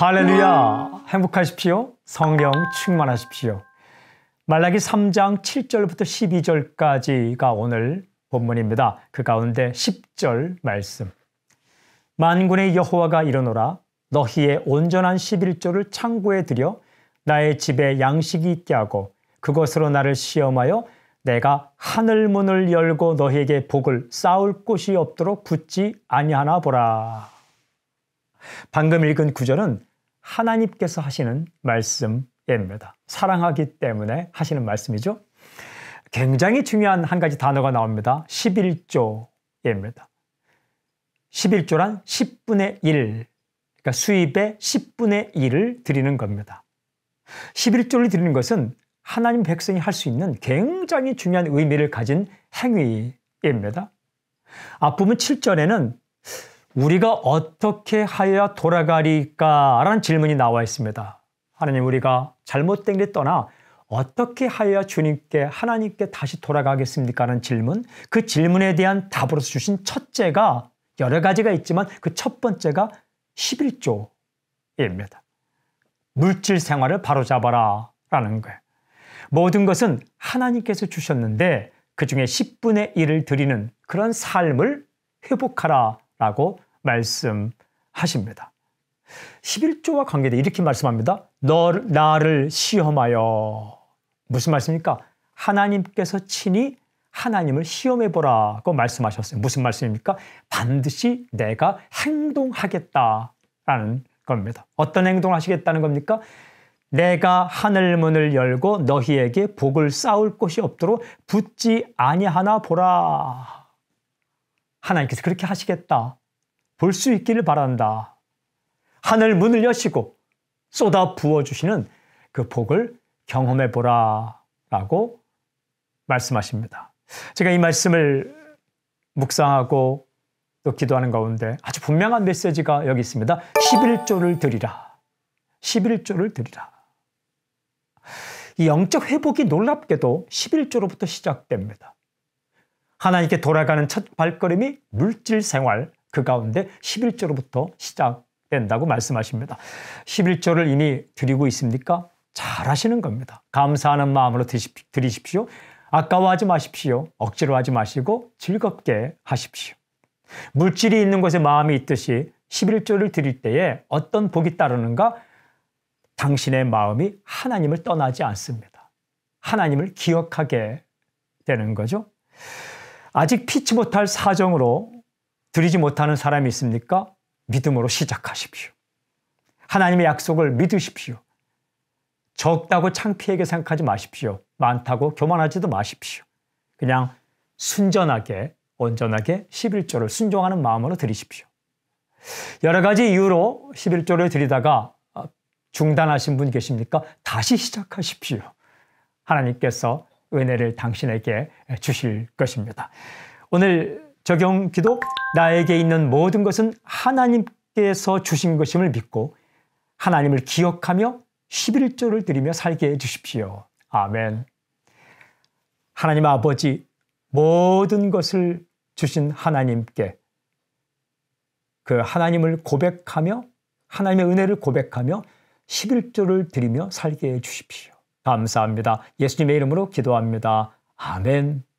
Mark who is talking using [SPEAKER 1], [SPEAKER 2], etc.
[SPEAKER 1] 할렐루야! 행복하십시오. 성령 충만하십시오. 말라기 3장 7절부터 12절까지가 오늘 본문입니다. 그 가운데 10절 말씀. 만군의 여호와가 이르노라 너희의 온전한 11조를 창고에 들여 나의 집에 양식이 있게 하고 그것으로 나를 시험하여 내가 하늘 문을 열고 너희에게 복을 쌓을 곳이 없도록 붙지 아니하나 보라. 방금 읽은 구절은 하나님께서 하시는 말씀입니다. 사랑하기 때문에 하시는 말씀이죠. 굉장히 중요한 한 가지 단어가 나옵니다. 11조입니다. 11조란 10분의 1, 그러니까 수입의 10분의 1을 드리는 겁니다. 11조를 드리는 것은 하나님 백성이 할 수 있는 굉장히 중요한 의미를 가진 행위입니다. 앞부분 7절에는 우리가 어떻게 하여야 돌아가리까? 라는 질문이 나와 있습니다. 하나님 우리가 잘못된 길 떠나 어떻게 하여야 주님께 하나님께 다시 돌아가겠습니까? 라는 질문 그 질문에 대한 답으로 주신 첫째가 여러 가지가 있지만 그 첫 번째가 11조입니다. 물질 생활을 바로잡아라 라는 거예요. 모든 것은 하나님께서 주셨는데 그 중에 10분의 1을 드리는 그런 삶을 회복하라 라고 말씀하십니다. 11조와 관계돼 이렇게 말씀합니다. 너 나를 시험하여 무슨 말씀입니까? 하나님께서 친히 하나님을 시험해 보라고 말씀하셨어요. 무슨 말씀입니까? 반드시 내가 행동하겠다라는 겁니다. 어떤 행동 하시겠다는 겁니까? 내가 하늘 문을 열고 너희에게 복을 쌓을 곳이 없도록 붙지 아니하나 보라. 하나님께서 그렇게 하시겠다. 볼 수 있기를 바란다. 하늘 문을 여시고 쏟아 부어주시는 그 복을 경험해 보라. 라고 말씀하십니다. 제가 이 말씀을 묵상하고 또 기도하는 가운데 아주 분명한 메시지가 여기 있습니다. 11조를 드리라. 11조를 드리라. 이 영적 회복이 놀랍게도 11조로부터 시작됩니다. 하나님께 돌아가는 첫 발걸음이 물질 생활 그 가운데 11조로부터 시작된다고 말씀하십니다. 11조를 이미 드리고 있습니까? 잘 하시는 겁니다. 감사하는 마음으로 드리십시오. 아까워하지 마십시오. 억지로 하지 마시고 즐겁게 하십시오. 물질이 있는 곳에 마음이 있듯이 11조를 드릴 때에 어떤 복이 따르는가? 당신의 마음이 하나님을 떠나지 않습니다. 하나님을 기억하게 되는 거죠. 아직 피치 못할 사정으로 드리지 못하는 사람이 있습니까? 믿음으로 시작하십시오. 하나님의 약속을 믿으십시오. 적다고 창피하게 생각하지 마십시오. 많다고 교만하지도 마십시오. 그냥 순전하게, 온전하게 11조를 순종하는 마음으로 드리십시오. 여러 가지 이유로 11조를 드리다가 어, 중단하신 분 계십니까? 다시 시작하십시오. 하나님께서 은혜를 당신에게 주실 것입니다. 오늘 적용 기도 나에게 있는 모든 것은 하나님께서 주신 것임을 믿고 하나님을 기억하며 11조를 드리며 살게 해 주십시오. 아멘. 하나님 아버지 모든 것을 주신 하나님께 그 하나님을 고백하며 하나님의 은혜를 고백하며 11조를 드리며 살게 해 주십시오. 감사합니다. 예수님의 이름으로 기도합니다. 아멘.